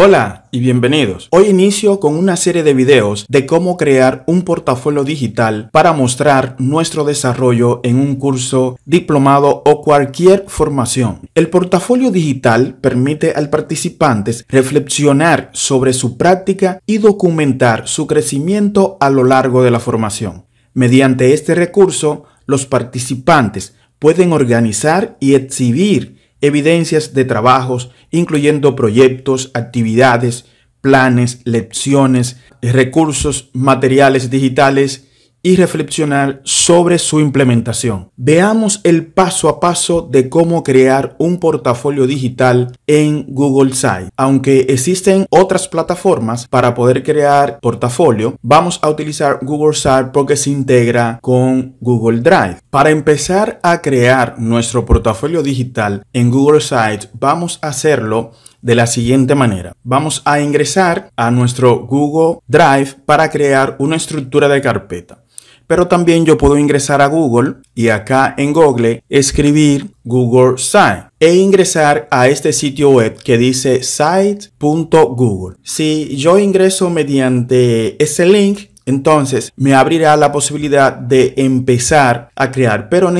Hola y bienvenidos. Hoy inicio con una serie de videos de cómo crear un portafolio digital para mostrar nuestro desarrollo en un curso, diplomado o cualquier formación. El portafolio digital permite al participante reflexionar sobre su práctica y documentar su crecimiento a lo largo de la formación. Mediante este recurso, los participantes pueden organizar y exhibir evidencias de trabajos, incluyendo proyectos, actividades, planes, lecciones, recursos materiales digitales, y reflexionar sobre su implementación. Veamos el paso a paso de cómo crear un portafolio digital en Google Site. Aunque existen otras plataformas para poder crear portafolio, vamos a utilizar Google Site porque se integra con Google Drive. Para empezar a crear nuestro portafolio digital en Google Sites, vamos a hacerlo de la siguiente manera. Vamos a ingresar a nuestro Google Drive para crear una estructura de carpeta pero también yo puedo ingresar a Google y acá en Google escribir Google Site e ingresar a este sitio web que dice site.google. Si yo ingreso mediante ese link, entonces me abrirá la posibilidad de empezar a crear, pero,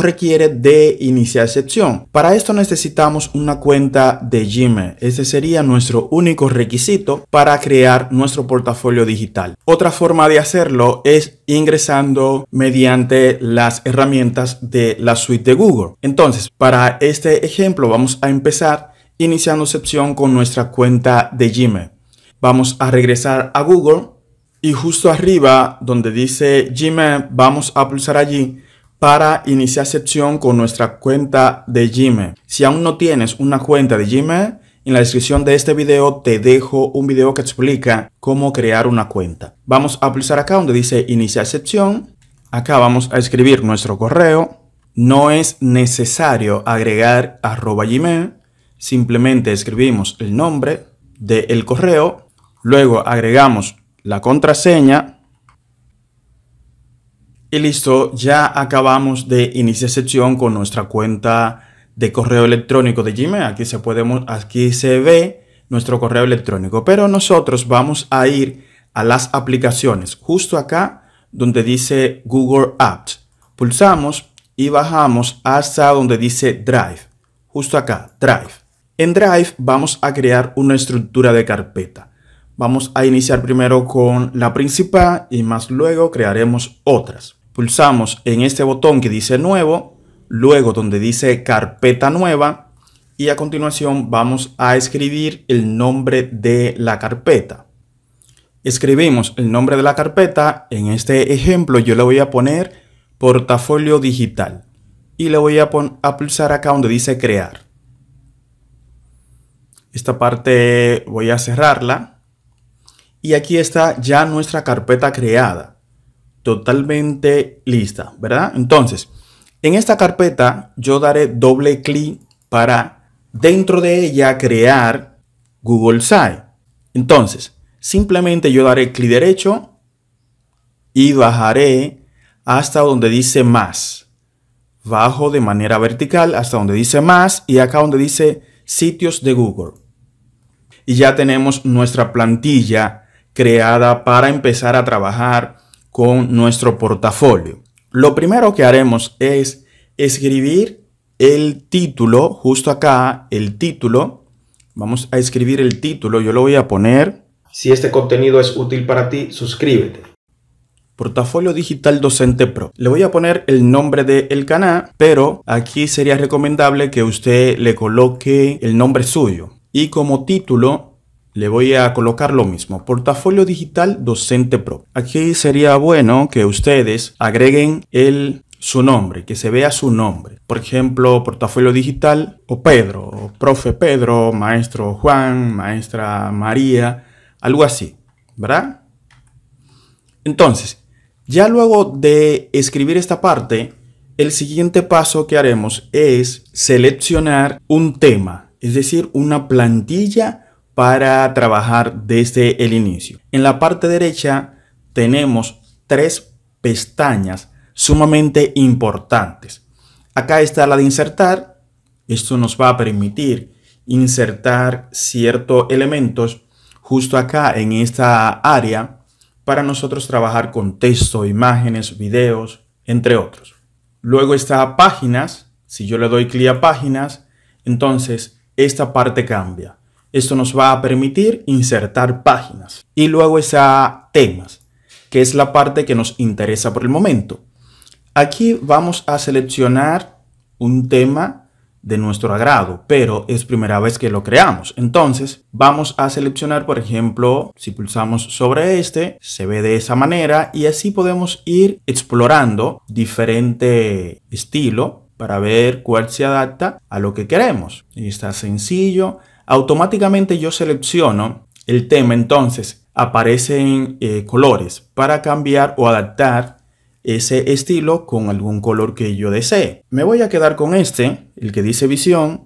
requiere de iniciar excepción Para esto necesitamos una cuenta de Gmail. Ese sería nuestro único requisito para crear nuestro portafolio digital. Otra forma de hacerlo es ingresando mediante las herramientas de la suite de Google. Entonces, para este ejemplo vamos a empezar iniciando sección con nuestra cuenta de Gmail. Vamos a regresar a Google y justo arriba donde dice Gmail vamos a pulsar allí para iniciar sección con nuestra cuenta de Gmail. Si aún no tienes una cuenta de Gmail, en la descripción de este video te dejo un video que explica cómo crear una cuenta. Vamos a pulsar acá donde dice iniciar sección. Acá vamos a escribir nuestro correo. No es necesario agregar arroba gmail. Simplemente escribimos el nombre del correo. Luego agregamos la contraseña. Y listo, ya acabamos de iniciar sesión con nuestra cuenta de correo electrónico de Gmail. Aquí se, aquí se ve nuestro correo electrónico, pero nosotros vamos a ir a las aplicaciones, justo acá donde dice Google Apps. Pulsamos y bajamos hasta donde dice Drive, justo acá, Drive. En Drive vamos a crear una estructura de carpeta. Vamos a iniciar primero con la principal y más luego crearemos otras. Pulsamos en este botón que dice nuevo, luego donde dice carpeta nueva y a continuación vamos a escribir el nombre de la carpeta. Escribimos el nombre de la carpeta, en este ejemplo yo le voy a poner portafolio digital y le voy a, a pulsar acá donde dice crear. Esta parte voy a cerrarla y aquí está ya nuestra carpeta creada, totalmente lista, ¿verdad? Entonces, en esta carpeta yo daré doble clic para dentro de ella crear Google Site. Entonces, simplemente yo daré clic derecho y bajaré hasta donde dice más. Bajo de manera vertical hasta donde dice más y acá donde dice sitios de Google. Y ya tenemos nuestra plantilla creada para empezar a trabajar con nuestro portafolio. Lo primero que haremos es escribir el título, justo acá, el título. Vamos a escribir el título, yo lo voy a poner. Si este contenido es útil para ti, suscríbete. Portafolio Digital Docente Pro. Le voy a poner el nombre del canal, pero aquí sería recomendable que usted le coloque el nombre suyo. Y como título le voy a colocar lo mismo, portafolio digital docente pro. Aquí sería bueno que ustedes agreguen el su nombre, que se vea su nombre. Por ejemplo, portafolio digital o Pedro, o profe Pedro, maestro Juan, maestra María, algo así, ¿verdad? Entonces, ya luego de escribir esta parte, el siguiente paso que haremos es seleccionar un tema, es decir, una plantilla para trabajar desde el inicio. En la parte derecha tenemos tres pestañas sumamente importantes. Acá está la de insertar. Esto nos va a permitir insertar ciertos elementos justo acá en esta área para nosotros trabajar con texto, imágenes, videos, entre otros. Luego está páginas. Si yo le doy clic a páginas, entonces esta parte cambia. Esto nos va a permitir insertar páginas y luego está temas, que es la parte que nos interesa por el momento. Aquí vamos a seleccionar un tema de nuestro agrado, pero es primera vez que lo creamos. Entonces vamos a seleccionar, por ejemplo, si pulsamos sobre este, se ve de esa manera y así podemos ir explorando diferente estilo para ver cuál se adapta a lo que queremos. está sencillo automáticamente yo selecciono el tema, entonces aparecen eh, colores para cambiar o adaptar ese estilo con algún color que yo desee. Me voy a quedar con este, el que dice visión,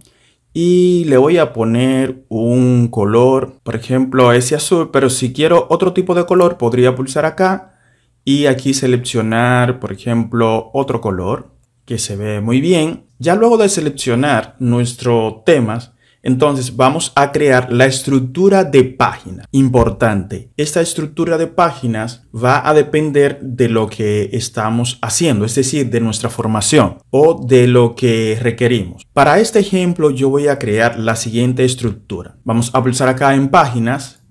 y le voy a poner un color, por ejemplo, ese azul, pero si quiero otro tipo de color, podría pulsar acá y aquí seleccionar, por ejemplo, otro color que se ve muy bien. Ya luego de seleccionar nuestro temas, entonces vamos a crear la estructura de página. Importante, esta estructura de páginas va a depender de lo que estamos haciendo, es decir, de nuestra formación o de lo que requerimos. Para este ejemplo yo voy a crear la siguiente estructura. Vamos a pulsar acá en páginas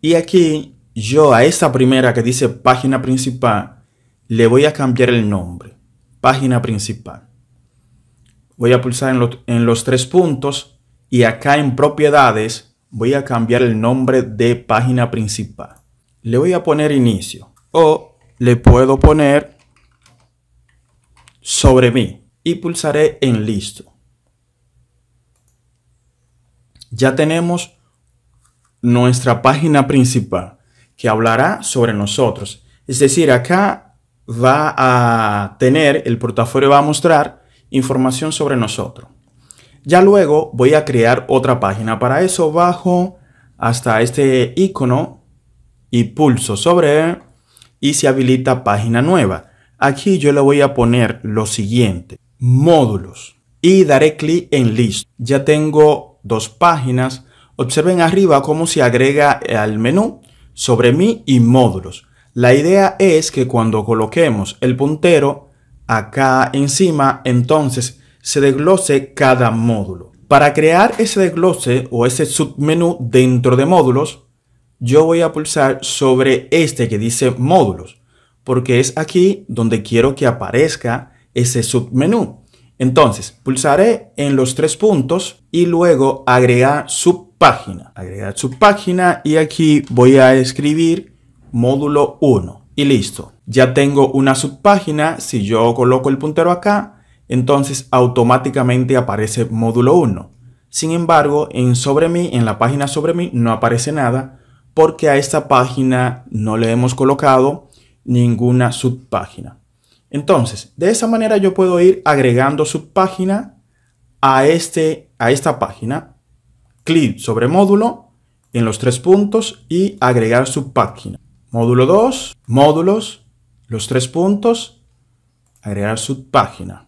y aquí yo a esta primera que dice página principal le voy a cambiar el nombre, página principal voy a pulsar en, los tres puntos y acá en propiedades voy a cambiar el nombre de página principal. Le voy a poner inicio o le puedo poner sobre mí y pulsaré en listo. Ya tenemos nuestra página principal que hablará sobre nosotros. Es decir, acá va a tener, el portafolio va a mostrar información sobre nosotros. Ya luego voy a crear otra página. Para eso bajo hasta este icono y pulso sobre y se habilita página nueva. Aquí yo le voy a poner lo siguiente, módulos y daré clic en list. Ya tengo dos páginas. Observen arriba cómo se agrega al menú sobre mí y módulos. La idea es que cuando coloquemos el puntero acá encima, entonces se desglose cada módulo. Para crear ese desglose o ese submenú dentro de módulos, yo voy a pulsar sobre este que dice módulos, porque es aquí donde quiero que aparezca ese submenú. Entonces, pulsaré en los tres puntos y luego agregar subpágina. Agregar subpágina y aquí voy a escribir módulo 1 y listo. Ya tengo una subpágina, si yo coloco el puntero acá, entonces automáticamente aparece módulo 1. Sin embargo, en sobre mí, en la página sobre mí no aparece nada porque a esta página no le hemos colocado ninguna subpágina. Entonces, de esa manera yo puedo ir agregando subpágina a, este, a esta página. Clic sobre módulo en los tres puntos y agregar subpágina módulo 2, módulos, los tres puntos, agregar subpágina.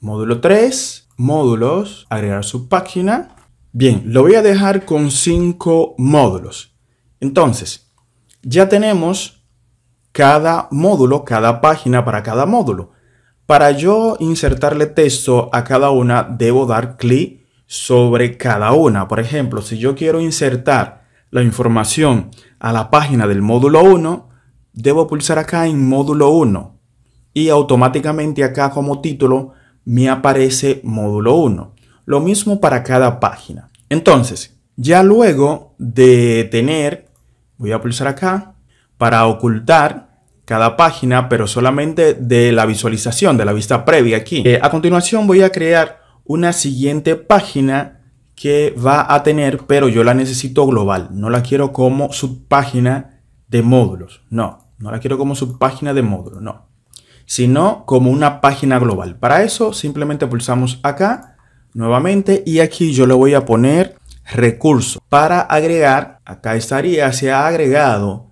Módulo 3, módulos, agregar subpágina. Bien, lo voy a dejar con 5 módulos. Entonces, ya tenemos cada módulo, cada página para cada módulo. Para yo insertarle texto a cada una, debo dar clic sobre cada una. Por ejemplo, si yo quiero insertar la información a la página del módulo 1, debo pulsar acá en módulo 1 y automáticamente acá como título me aparece módulo 1. Lo mismo para cada página. Entonces, ya luego de tener, voy a pulsar acá, para ocultar cada página, pero solamente de la visualización, de la vista previa aquí. Eh, a continuación voy a crear una siguiente página que va a tener, pero yo la necesito global. No la quiero como subpágina de módulos. No, no la quiero como subpágina de módulo, no. Sino como una página global. Para eso simplemente pulsamos acá nuevamente y aquí yo le voy a poner recurso. Para agregar, acá estaría, se ha agregado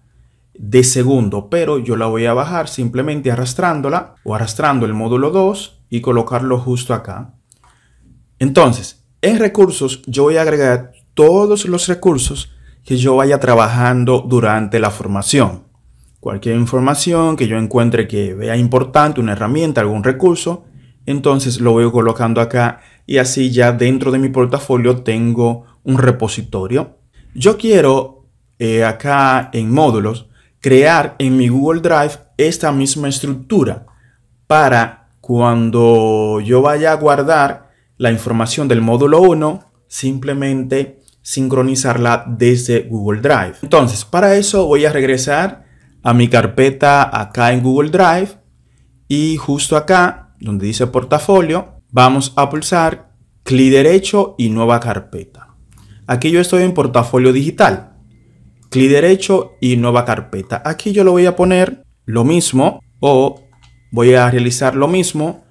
de segundo, pero yo la voy a bajar simplemente arrastrándola o arrastrando el módulo 2 y colocarlo justo acá. Entonces, en recursos yo voy a agregar todos los recursos que yo vaya trabajando durante la formación. Cualquier información que yo encuentre que vea importante, una herramienta, algún recurso, entonces lo voy colocando acá y así ya dentro de mi portafolio tengo un repositorio. Yo quiero eh, acá en módulos crear en mi Google Drive esta misma estructura para cuando yo vaya a guardar la información del módulo 1, simplemente sincronizarla desde Google Drive. Entonces, para eso voy a regresar a mi carpeta acá en Google Drive y justo acá donde dice portafolio, vamos a pulsar clic derecho y nueva carpeta. Aquí yo estoy en portafolio digital. Clic derecho y nueva carpeta. Aquí yo lo voy a poner lo mismo o voy a realizar lo mismo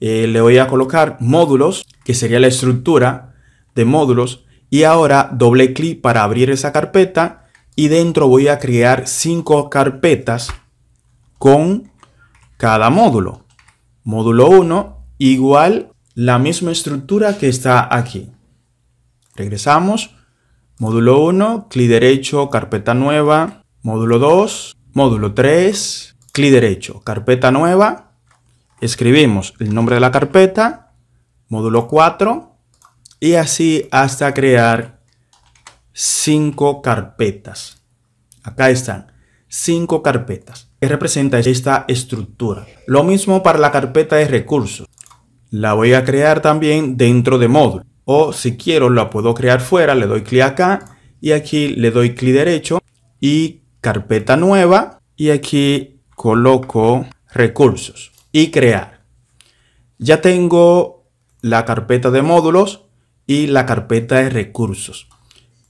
eh, le voy a colocar módulos, que sería la estructura de módulos. Y ahora doble clic para abrir esa carpeta y dentro voy a crear cinco carpetas con cada módulo. Módulo 1 igual la misma estructura que está aquí. Regresamos. Módulo 1, clic derecho, carpeta nueva. Módulo 2, módulo 3, clic derecho, carpeta nueva escribimos el nombre de la carpeta, módulo 4, y así hasta crear cinco carpetas. Acá están, cinco carpetas que representa esta estructura. Lo mismo para la carpeta de recursos. La voy a crear también dentro de módulo. O si quiero, la puedo crear fuera, le doy clic acá y aquí le doy clic derecho y carpeta nueva y aquí coloco recursos y crear. Ya tengo la carpeta de módulos y la carpeta de recursos.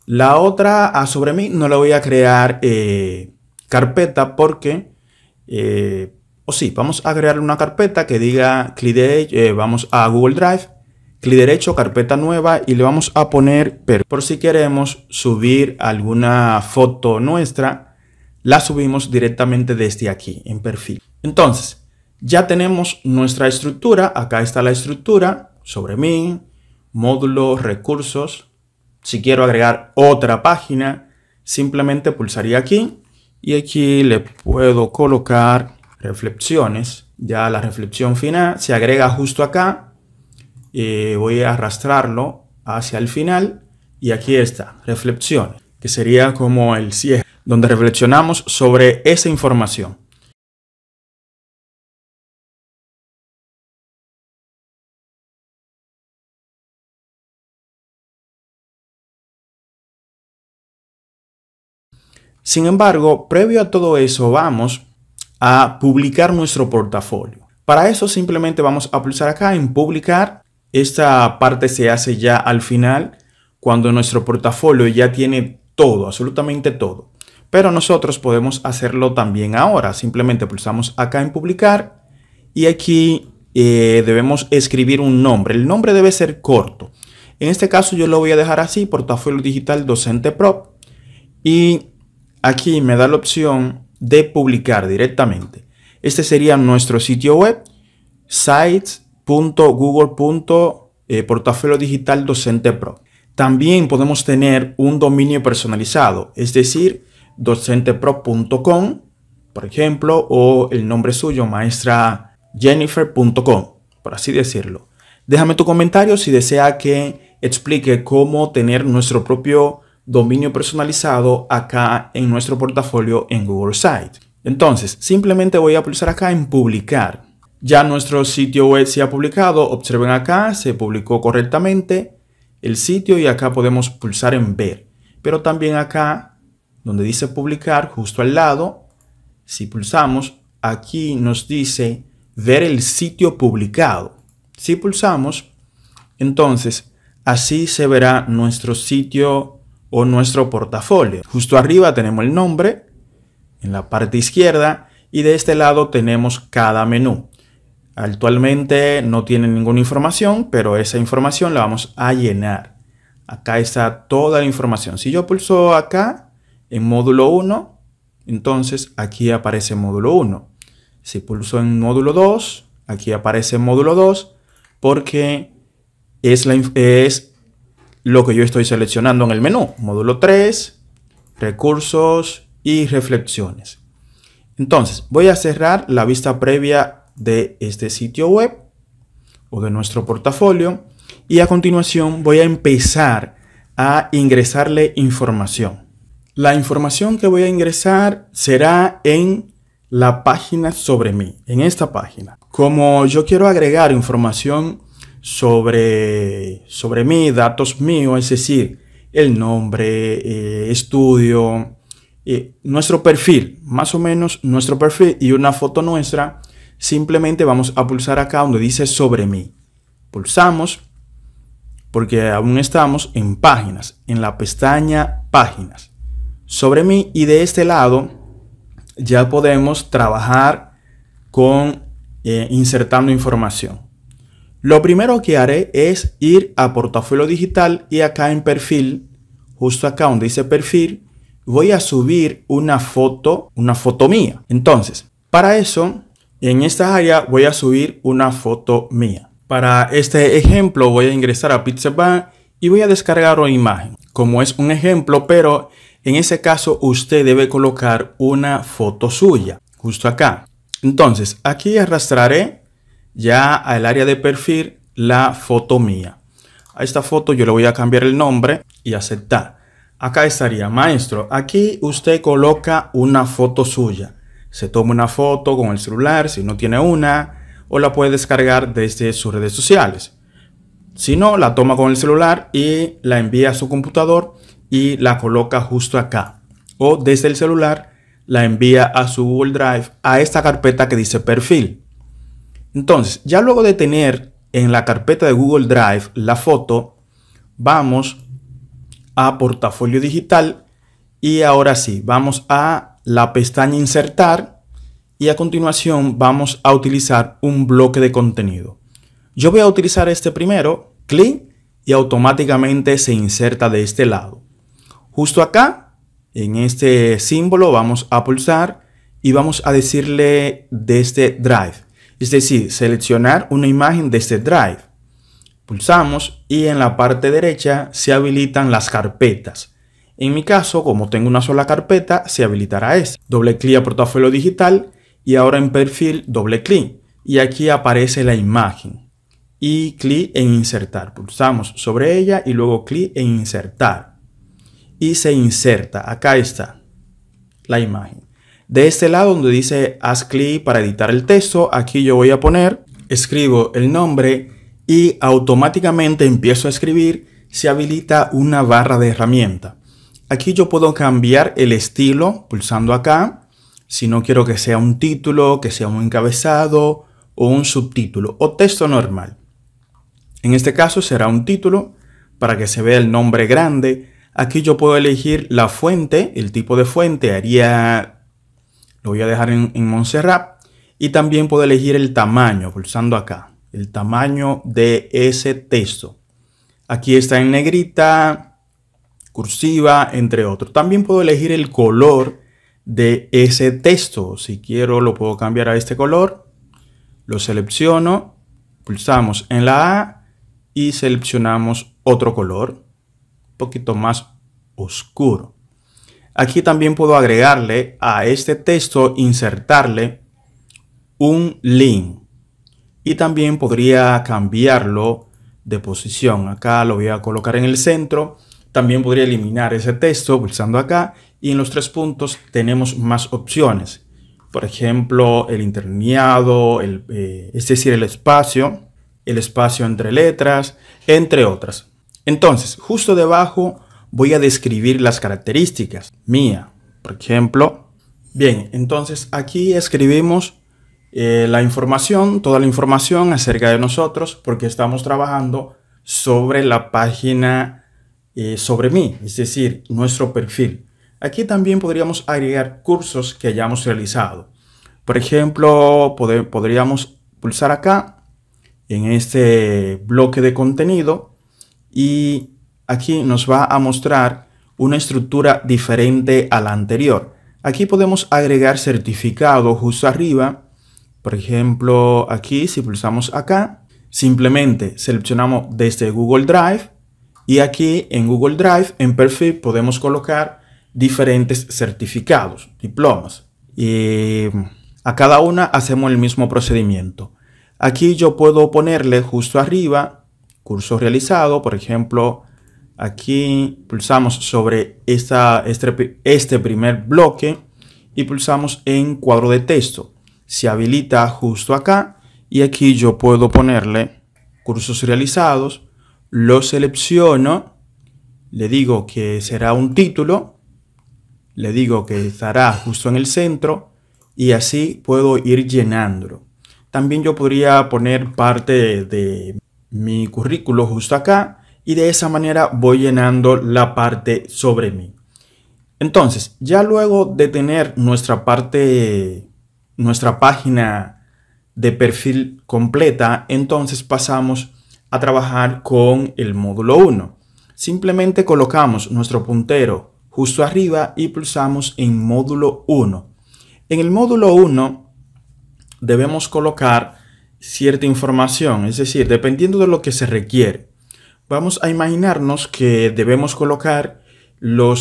La otra sobre mí no la voy a crear eh, carpeta porque, eh, o sí, vamos a crear una carpeta que diga clic derecho, eh, vamos a Google Drive, clic derecho, carpeta nueva y le vamos a poner pero por si queremos subir alguna foto nuestra, la subimos directamente desde aquí en perfil. Entonces, ya tenemos nuestra estructura, acá está la estructura, sobre mí, módulo, recursos. Si quiero agregar otra página, simplemente pulsaría aquí y aquí le puedo colocar reflexiones. Ya la reflexión final se agrega justo acá. Eh, voy a arrastrarlo hacia el final y aquí está, reflexiones, que sería como el cierre, donde reflexionamos sobre esa información. Sin embargo, previo a todo eso vamos a publicar nuestro portafolio. Para eso simplemente vamos a pulsar acá en publicar. Esta parte se hace ya al final cuando nuestro portafolio ya tiene todo, absolutamente todo. Pero nosotros podemos hacerlo también ahora. Simplemente pulsamos acá en publicar y aquí eh, debemos escribir un nombre. El nombre debe ser corto. En este caso yo lo voy a dejar así, portafolio digital docente prop. Y aquí me da la opción de publicar directamente. Este sería nuestro sitio web, eh, portafolio digital docente pro. También podemos tener un dominio personalizado, es decir, docentepro.com, por ejemplo, o el nombre suyo, maestra por así decirlo. Déjame tu comentario si desea que explique cómo tener nuestro propio dominio personalizado acá en nuestro portafolio en Google Site. Entonces, simplemente voy a pulsar acá en publicar. Ya nuestro sitio web se ha publicado, observen acá, se publicó correctamente el sitio y acá podemos pulsar en ver. Pero también acá, donde dice publicar, justo al lado, si pulsamos, aquí nos dice ver el sitio publicado. Si pulsamos, entonces así se verá nuestro sitio o nuestro portafolio. Justo arriba tenemos el nombre, en la parte izquierda, y de este lado tenemos cada menú. Actualmente no tiene ninguna información, pero esa información la vamos a llenar. Acá está toda la información. Si yo pulso acá en módulo 1, entonces aquí aparece módulo 1. Si pulso en módulo 2, aquí aparece módulo 2 porque es, la, es lo que yo estoy seleccionando en el menú. Módulo 3, recursos y reflexiones. Entonces, voy a cerrar la vista previa de este sitio web o de nuestro portafolio y a continuación voy a empezar a ingresarle información. La información que voy a ingresar será en la página sobre mí, en esta página. Como yo quiero agregar información sobre, sobre mí, datos míos, es decir, el nombre, eh, estudio, eh, nuestro perfil, más o menos nuestro perfil y una foto nuestra, simplemente vamos a pulsar acá donde dice sobre mí. Pulsamos porque aún estamos en páginas, en la pestaña páginas. Sobre mí y de este lado ya podemos trabajar con eh, insertando información. Lo primero que haré es ir a portafolio digital y acá en perfil, justo acá donde dice perfil, voy a subir una foto, una foto mía. Entonces, para eso, en esta área voy a subir una foto mía. Para este ejemplo voy a ingresar a Pixabay y voy a descargar una imagen. Como es un ejemplo, pero en ese caso usted debe colocar una foto suya, justo acá. Entonces, aquí arrastraré ya al área de perfil la foto mía. A esta foto yo le voy a cambiar el nombre y aceptar. Acá estaría, maestro, aquí usted coloca una foto suya. Se toma una foto con el celular, si no tiene una, o la puede descargar desde sus redes sociales. Si no, la toma con el celular y la envía a su computador y la coloca justo acá. O desde el celular la envía a su Google Drive a esta carpeta que dice perfil. Entonces, ya luego de tener en la carpeta de Google Drive la foto, vamos a portafolio digital y ahora sí, vamos a la pestaña insertar y a continuación vamos a utilizar un bloque de contenido. Yo voy a utilizar este primero, clic y automáticamente se inserta de este lado. Justo acá, en este símbolo, vamos a pulsar y vamos a decirle de este Drive es decir, seleccionar una imagen de este Drive. Pulsamos y en la parte derecha se habilitan las carpetas. En mi caso, como tengo una sola carpeta, se habilitará esta. Doble clic a portafolio digital y ahora en perfil doble clic y aquí aparece la imagen y clic en insertar. Pulsamos sobre ella y luego clic en insertar y se inserta. Acá está la imagen. De este lado donde dice haz clic para editar el texto, aquí yo voy a poner, escribo el nombre y automáticamente empiezo a escribir, se habilita una barra de herramienta. Aquí yo puedo cambiar el estilo pulsando acá, si no quiero que sea un título, que sea un encabezado o un subtítulo o texto normal. En este caso será un título para que se vea el nombre grande. Aquí yo puedo elegir la fuente, el tipo de fuente, haría lo voy a dejar en, Montserrat. Y también puedo elegir el tamaño, pulsando acá. El tamaño de ese texto. Aquí está en negrita, cursiva, entre otros. También puedo elegir el color de ese texto. Si quiero lo puedo cambiar a este color. Lo selecciono, pulsamos en la A y seleccionamos otro color, un poquito más oscuro. Aquí también puedo agregarle a este texto, insertarle un link. Y también podría cambiarlo de posición. Acá lo voy a colocar en el centro. También podría eliminar ese texto pulsando acá. Y en los tres puntos tenemos más opciones. Por ejemplo, el interlineado, eh, es decir, el espacio, el espacio entre letras, entre otras. Entonces, justo debajo voy a describir las características. Mía, por ejemplo. Bien, entonces aquí escribimos eh, la información, toda la información acerca de nosotros, porque estamos trabajando sobre la página eh, sobre mí, es decir, nuestro perfil. Aquí también podríamos agregar cursos que hayamos realizado. Por ejemplo, podríamos pulsar acá en este bloque de contenido y aquí nos va a mostrar una estructura diferente a la anterior. Aquí podemos agregar certificado justo arriba. Por ejemplo, aquí si pulsamos acá, simplemente seleccionamos desde Google Drive y aquí en Google Drive, en perfil, podemos colocar diferentes certificados, diplomas. Y a cada una hacemos el mismo procedimiento. Aquí yo puedo ponerle justo arriba curso realizado, por ejemplo, Aquí pulsamos sobre este, este primer bloque y pulsamos en cuadro de texto. Se habilita justo acá y aquí yo puedo ponerle cursos realizados, lo selecciono, le digo que será un título, le digo que estará justo en el centro y así puedo ir llenándolo. También yo podría poner parte de mi currículo justo acá y de esa manera voy llenando la parte sobre mí. Entonces, ya luego de tener nuestra parte, nuestra página de perfil completa, entonces pasamos a trabajar con el módulo 1. Simplemente colocamos nuestro puntero justo arriba y pulsamos en módulo 1. En el módulo 1 debemos colocar cierta información, es decir, dependiendo de lo que se requiere. Vamos a imaginarnos que debemos colocar eh,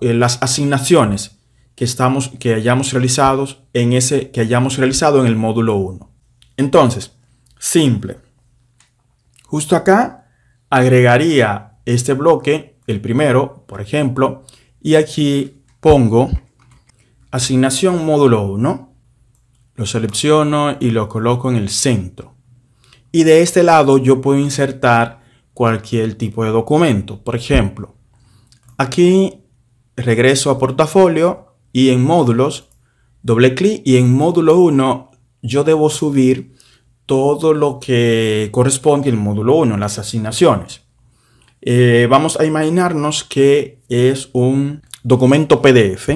eh, las asignaciones que, estamos, que, hayamos realizado en ese, que hayamos realizado en el módulo 1. Entonces, simple. Justo acá agregaría este bloque, el primero, por ejemplo, y aquí pongo asignación módulo 1, lo selecciono y lo coloco en el centro. Y de este lado yo puedo insertar cualquier tipo de documento. Por ejemplo, aquí regreso a portafolio y en módulos, doble clic y en módulo 1 yo debo subir todo lo que corresponde al módulo 1, las asignaciones. Eh, vamos a imaginarnos que es un documento PDF.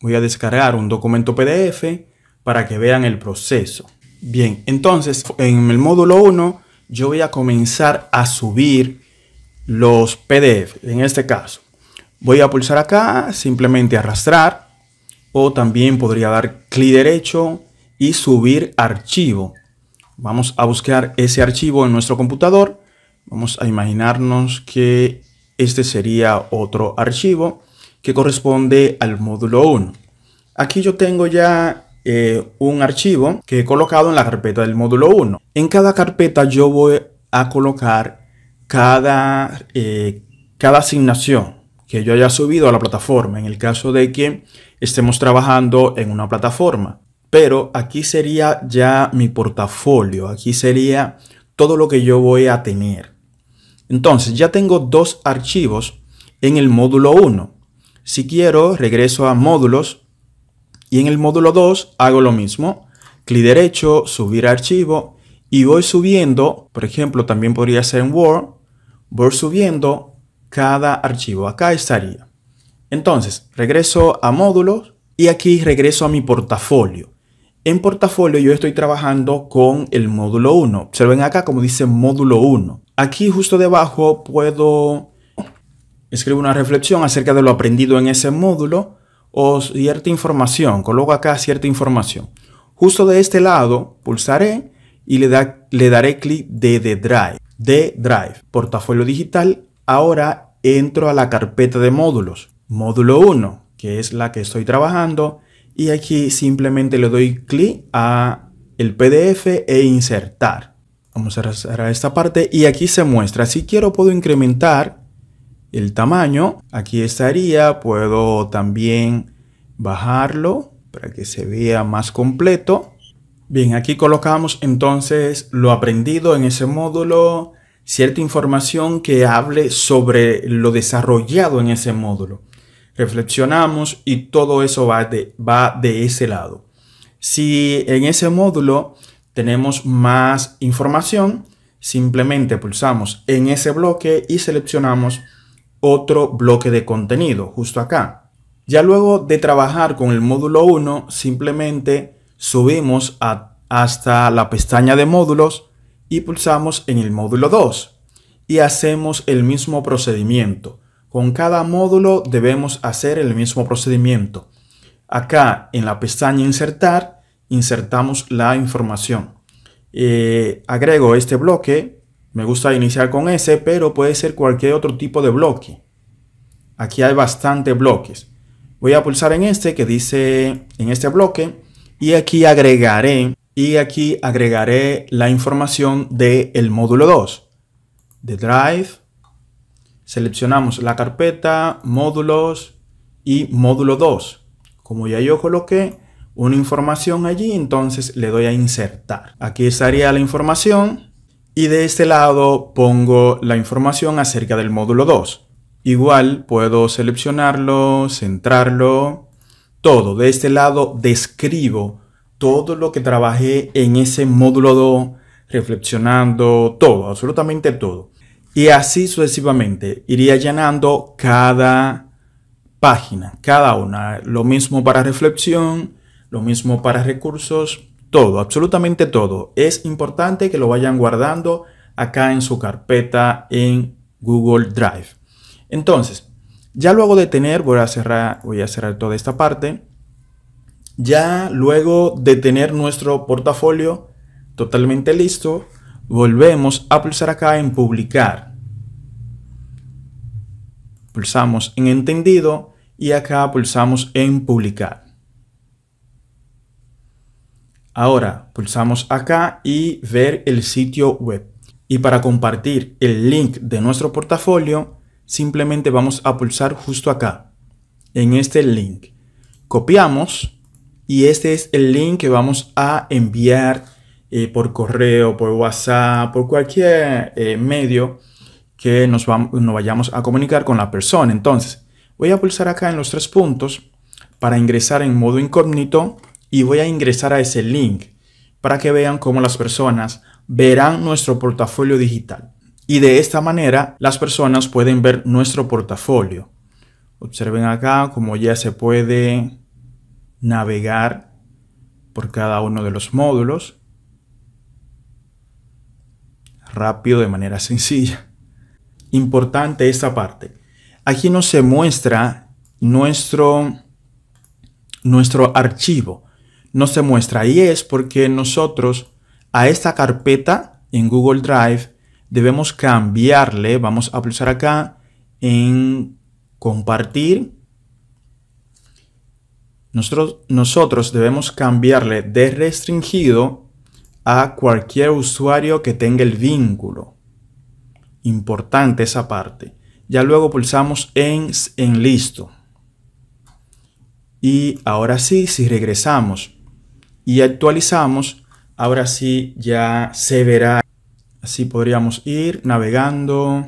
Voy a descargar un documento PDF para que vean el proceso. Bien, entonces en el módulo 1 yo voy a comenzar a subir los PDF, en este caso. Voy a pulsar acá, simplemente arrastrar, o también podría dar clic derecho y subir archivo. Vamos a buscar ese archivo en nuestro computador. Vamos a imaginarnos que este sería otro archivo que corresponde al módulo 1. Aquí yo tengo ya eh, un archivo que he colocado en la carpeta del módulo 1. En cada carpeta yo voy a colocar cada, eh, cada asignación que yo haya subido a la plataforma, en el caso de que estemos trabajando en una plataforma. Pero aquí sería ya mi portafolio, aquí sería todo lo que yo voy a tener. Entonces ya tengo dos archivos en el módulo 1. Si quiero, regreso a módulos y en el módulo 2 hago lo mismo. Clic derecho, subir archivo y voy subiendo, por ejemplo, también podría ser en Word, voy subiendo cada archivo. Acá estaría. Entonces, regreso a módulos y aquí regreso a mi portafolio. En portafolio yo estoy trabajando con el módulo 1. Observen acá como dice módulo 1. Aquí justo debajo puedo escribir una reflexión acerca de lo aprendido en ese módulo o cierta información, coloco acá cierta información. Justo de este lado pulsaré y le, daré clic de, The Drive, de Drive, portafolio digital. Ahora entro a la carpeta de módulos, módulo 1, que es la que estoy trabajando, y aquí simplemente le doy clic a el PDF e insertar. Vamos a cerrar esta parte y aquí se muestra. Si quiero puedo incrementar el tamaño. Aquí estaría, puedo también bajarlo para que se vea más completo. Bien, aquí colocamos entonces lo aprendido en ese módulo, cierta información que hable sobre lo desarrollado en ese módulo. Reflexionamos y todo eso va de, va de ese lado. Si en ese módulo tenemos más información, simplemente pulsamos en ese bloque y seleccionamos otro bloque de contenido justo acá. Ya luego de trabajar con el módulo 1, simplemente subimos hasta la pestaña de módulos y pulsamos en el módulo 2 y hacemos el mismo procedimiento. Con cada módulo debemos hacer el mismo procedimiento. Acá en la pestaña insertar, insertamos la información. Eh, agrego este bloque me gusta iniciar con ese, pero puede ser cualquier otro tipo de bloque. Aquí hay bastantes bloques. Voy a pulsar en este que dice en este bloque y aquí agregaré y aquí agregaré la información del módulo 2 de Drive. Seleccionamos la carpeta, módulos y módulo 2. Como ya yo coloqué una información allí, entonces le doy a insertar. Aquí estaría la información y de este lado pongo la información acerca del módulo 2. Igual puedo seleccionarlo, centrarlo, todo. De este lado describo todo lo que trabajé en ese módulo 2, reflexionando, todo, absolutamente todo. Y así sucesivamente iría llenando cada página, cada una. Lo mismo para reflexión, lo mismo para recursos, todo, absolutamente todo. Es importante que lo vayan guardando acá en su carpeta en Google Drive. Entonces, ya luego de tener, voy a cerrar, voy a cerrar toda esta parte. Ya luego de tener nuestro portafolio totalmente listo, volvemos a pulsar acá en publicar. Pulsamos en entendido y acá pulsamos en publicar. Ahora pulsamos acá y ver el sitio web. Y para compartir el link de nuestro portafolio, simplemente vamos a pulsar justo acá, en este link. Copiamos y este es el link que vamos a enviar eh, por correo, por WhatsApp, por cualquier eh, medio que nos, nos vayamos a comunicar con la persona. Entonces, voy a pulsar acá en los tres puntos para ingresar en modo incógnito y voy a ingresar a ese link para que vean cómo las personas verán nuestro portafolio digital. Y de esta manera las personas pueden ver nuestro portafolio. Observen acá cómo ya se puede navegar por cada uno de los módulos. Rápido, de manera sencilla. Importante esta parte. Aquí nos se muestra nuestro, nuestro archivo no se muestra y es porque nosotros a esta carpeta en Google Drive debemos cambiarle, vamos a pulsar acá en compartir. Nosotros, nosotros debemos cambiarle de restringido a cualquier usuario que tenga el vínculo. Importante esa parte. Ya luego pulsamos en, en listo. Y ahora sí, si regresamos y actualizamos, ahora sí ya se verá. Así podríamos ir navegando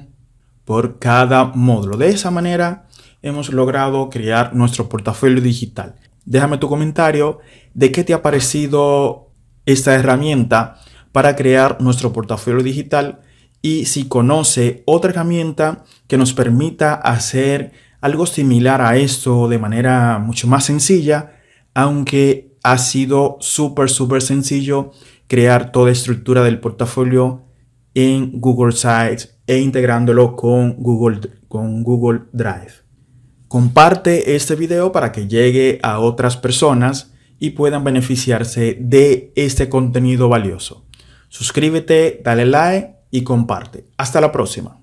por cada módulo. De esa manera hemos logrado crear nuestro portafolio digital. Déjame tu comentario de qué te ha parecido esta herramienta para crear nuestro portafolio digital y si conoce otra herramienta que nos permita hacer algo similar a esto de manera mucho más sencilla, aunque ha sido súper, súper sencillo crear toda estructura del portafolio en Google Sites e integrándolo con Google, con Google Drive. Comparte este video para que llegue a otras personas y puedan beneficiarse de este contenido valioso. Suscríbete, dale like y comparte. Hasta la próxima.